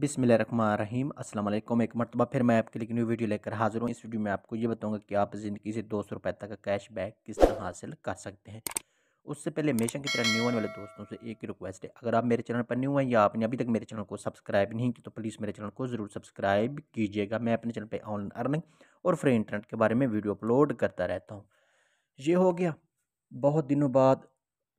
बिसमिल रहीम असलम एक मरतबा फिर मैं आपके लिए न्यू वीडियो लेकर हाज़िर हूँ इस वीडियो में आपको ये बताऊँगा कि आप ज़िंदगी से दो सौ रुपये तक का कैश बैक किस तरह हासिल कर सकते हैं उससे पहले हमेशा की तरह न्यू आने वाले दोस्तों से एक ही रिक्वेस्ट है अगर आप मेरे चैनल पर न्यू हैं या आपने अभी तक मेरे चैनल को सब्सक्राइब नहीं की तो प्लीज़ मेरे चैनल को ज़रूर सब्सक्राइब कीजिएगा मैं अपने चैनल पर ऑनलाइन अर्निंग और फ्री इंटरनेट के बारे में वीडियो अपलोड करता रहता हूँ ये हो गया बहुत दिनों बाद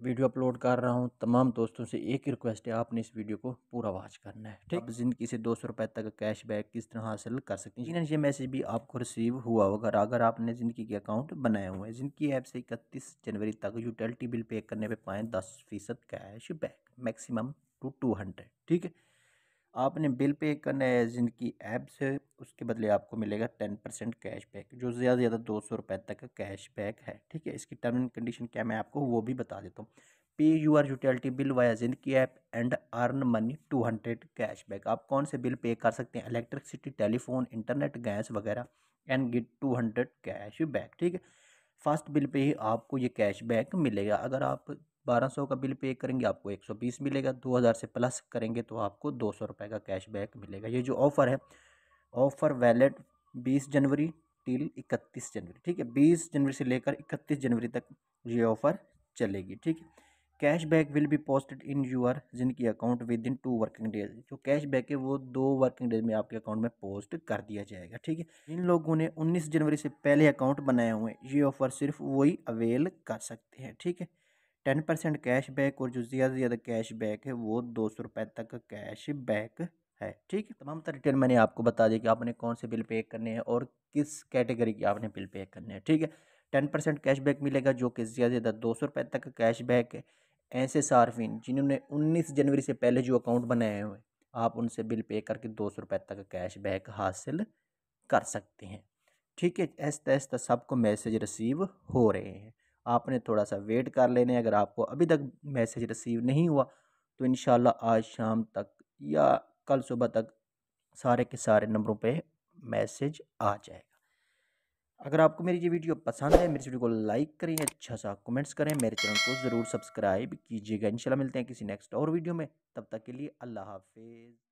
वीडियो अपलोड कर रहा हूँ तमाम दोस्तों से एक ही रिक्वेस्ट है आपने इस वीडियो को पूरा वॉच करना है ठीक ज़िंदगी से दो सौ रुपये तक कैश बैक किस तरह हासिल कर सकते हैं ये मैसेज भी आपको रिसीव हुआ होगा अगर आपने ज़िंदगी के अकाउंट बनाए हुए हैं ज़िंदगी ऐप से इकतीस जनवरी तक यूटिलिटी बिल पे करने पर पाएँ दस फीसद cash back maximum to two hundred ठीक है आपने बिल पे करना है जिनकी ऐप से उसके बदले आपको मिलेगा टेन परसेंट कैश बैक जो ज़्यादा से ज़्यादा दो सौ रुपये तक का कैश बैक है ठीक है इसकी टर्म एंड कंडीशन क्या मैं आपको वो भी बता देता हूँ pay your utility bill via Zindagi app and earn money two hundred cash back आप कौन से बिल पे कर सकते हैं इलेक्ट्रिसिटी टेलीफोन इंटरनेट गैस वगैरह and get two hundred cash back ठीक है फास्ट बिल पे ही आपको ये कैश बैक मिलेगा अगर आप बारह सौ का बिल पे करेंगे आपको एक सौ बीस मिलेगा दो हज़ार से प्लस करेंगे तो आपको दो सौ रुपये का कैशबैक मिलेगा ये जो ऑफ़र है ऑफ़र वैलिड बीस जनवरी टिल इकतीस जनवरी ठीक है बीस जनवरी से लेकर इकतीस जनवरी तक ये ऑफ़र चलेगी ठीक है cash back will be posted in your जिनकी account within two working days जो कैश बैक है वो दो वर्किंग डेज में आपके अकाउंट में पोस्ट कर दिया जाएगा ठीक है जिन लोगों ने 19 जनवरी से पहले अकाउंट बनाए हुए हैं ये ऑफ़र सिर्फ वही अवेल कर सकते हैं ठीक है टेन परसेंट कैश बैक और जो ज़्यादा से ज़्यादा कैश बैक है वो दो सौ रुपये तक का कैश बैक है ठीक है तमाम तरह रिटर्न मैंने आपको बता दिया कि आपने कौन से बिल पे करने हैं और किस कैटेगरी की आपने बिल पे करने हैं ठीक है टेन परसेंट कैश बैक मिलेगा जो कि ज़्यादा से ज़्यादा दो सौ रुपये तक का कैश बैक है ऐसे सार्फिन जिन्होंने उन्नीस जनवरी से पहले जो अकाउंट बनाए हुए आप उनसे बिल पे करके दो सौ रुपये तक कैश बैक हासिल कर सकते हैं ठीक है ऐसा ऐसा सबको मैसेज रिसीव हो रहे हैं आपने थोड़ा सा वेट कर लेने अगर आपको अभी तक मैसेज रिसीव नहीं हुआ तो इन आज शाम तक या कल सुबह तक सारे के सारे नंबरों पे मैसेज आ जाएगा अगर आपको मेरी ये वीडियो पसंद है मेरी वीडियो को लाइक करें अच्छा सा कमेंट्स करें मेरे चैनल को ज़रूर सब्सक्राइब कीजिएगा इन मिलते हैं किसी नेक्स्ट और वीडियो में तब तक के लिए अल्लाह हाफिज़